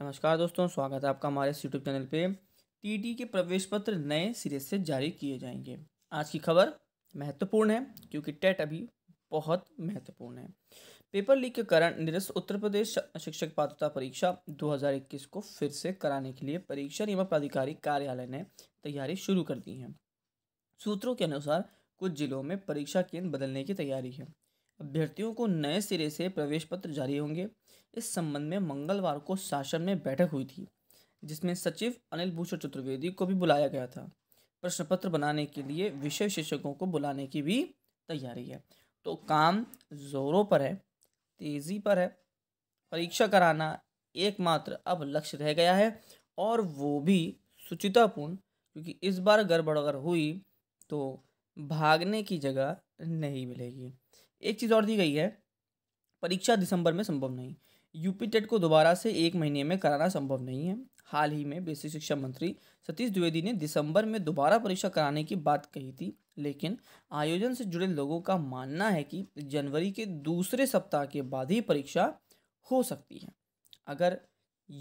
नमस्कार दोस्तों स्वागत है आपका हमारे यूट्यूब चैनल पे टीटी के प्रवेश पत्र नए सिरे से जारी किए जाएंगे आज की खबर महत्वपूर्ण है क्योंकि टेट अभी बहुत महत्वपूर्ण है पेपर लीक के कारण निरस्त उत्तर प्रदेश शिक्षक पात्रता परीक्षा 2021 को फिर से कराने के लिए परीक्षा नियमक प्राधिकारी कार्यालय ने तैयारी शुरू कर दी है सूत्रों के अनुसार कुछ जिलों में परीक्षा केंद्र बदलने की तैयारी है अभ्यर्थियों को नए सिरे से प्रवेश पत्र जारी होंगे इस संबंध में मंगलवार को शासन में बैठक हुई थी जिसमें सचिव अनिल भूषण चतुर्वेदी को भी बुलाया गया था प्रश्न पत्र बनाने के लिए विषय विशेषज्ञों को बुलाने की भी तैयारी है तो काम जोरों पर है तेज़ी पर है परीक्षा कराना एकमात्र अब लक्ष्य रह गया है और वो भी सुचितापूर्ण क्योंकि इस बार गड़बड़ अगर हुई तो भागने की जगह नहीं मिलेगी एक चीज़ और दी गई है परीक्षा दिसंबर में संभव नहीं यूपी टेट को दोबारा से एक महीने में कराना संभव नहीं है हाल ही में बेसिक शिक्षा मंत्री सतीश द्विवेदी ने दिसंबर में दोबारा परीक्षा कराने की बात कही थी लेकिन आयोजन से जुड़े लोगों का मानना है कि जनवरी के दूसरे सप्ताह के बाद ही परीक्षा हो सकती है अगर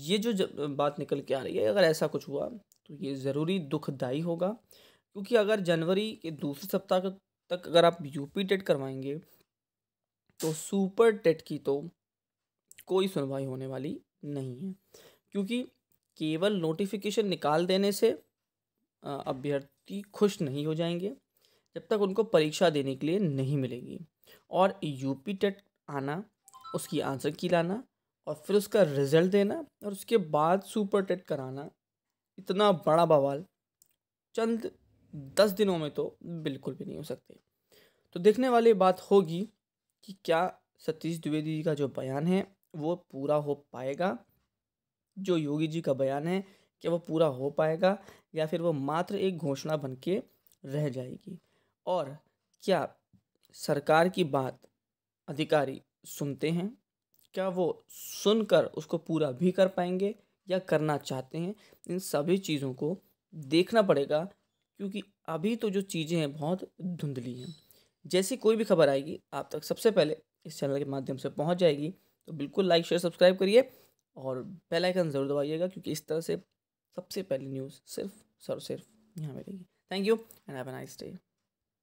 ये जो बात निकल के आ रही है अगर ऐसा कुछ हुआ तो ये ज़रूरी दुखदायी होगा क्योंकि अगर जनवरी के दूसरे सप्ताह तक अगर आप यूपी टेट करवाएंगे तो सुपर टेट की तो कोई सुनवाई होने वाली नहीं है क्योंकि केवल नोटिफिकेशन निकाल देने से अभ्यर्थी खुश नहीं हो जाएंगे जब तक उनको परीक्षा देने के लिए नहीं मिलेगी और यूपी टेट आना उसकी आंसर की लाना और फिर उसका रिजल्ट देना और उसके बाद सुपर टेट कराना इतना बड़ा बवाल चंद दस दिनों में तो बिल्कुल भी नहीं हो सकते तो देखने वाली बात होगी कि क्या सतीश द्विवेदी जी का जो बयान है वो पूरा हो पाएगा जो योगी जी का बयान है कि वो पूरा हो पाएगा या फिर वो मात्र एक घोषणा बन के रह जाएगी और क्या सरकार की बात अधिकारी सुनते हैं क्या वो सुनकर उसको पूरा भी कर पाएंगे या करना चाहते हैं इन सभी चीज़ों को देखना पड़ेगा क्योंकि अभी तो जो चीज़ें हैं बहुत धुंधली हैं जैसी कोई भी खबर आएगी आप तक सबसे पहले इस चैनल के माध्यम से पहुंच जाएगी तो बिल्कुल लाइक शेयर सब्सक्राइब करिए और बेल आइकन ज़रूर दबाइएगा क्योंकि इस तरह से सबसे पहली न्यूज़ सिर्फ सर सिर्फ यहाँ मिलेगी thank you and have a nice day